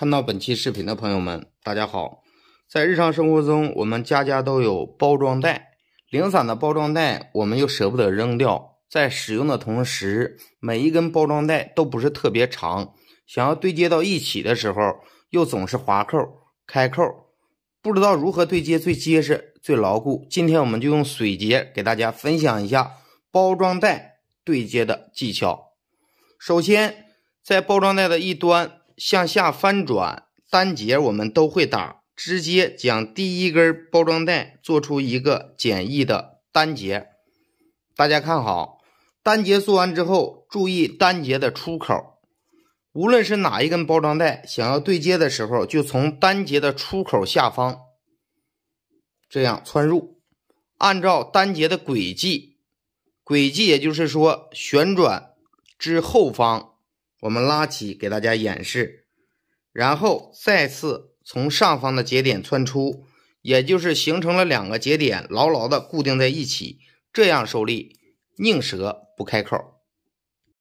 看到本期视频的朋友们，大家好！在日常生活中，我们家家都有包装袋，零散的包装袋我们又舍不得扔掉。在使用的同时，每一根包装袋都不是特别长，想要对接到一起的时候，又总是滑扣、开扣，不知道如何对接最结实、最牢固。今天我们就用水结给大家分享一下包装袋对接的技巧。首先，在包装袋的一端。向下翻转单结，我们都会打。直接将第一根包装袋做出一个简易的单结，大家看好。单结做完之后，注意单结的出口。无论是哪一根包装袋，想要对接的时候，就从单结的出口下方这样穿入，按照单节的轨迹，轨迹也就是说旋转之后方。我们拉起给大家演示，然后再次从上方的节点窜出，也就是形成了两个节点牢牢的固定在一起，这样受力宁折不开口。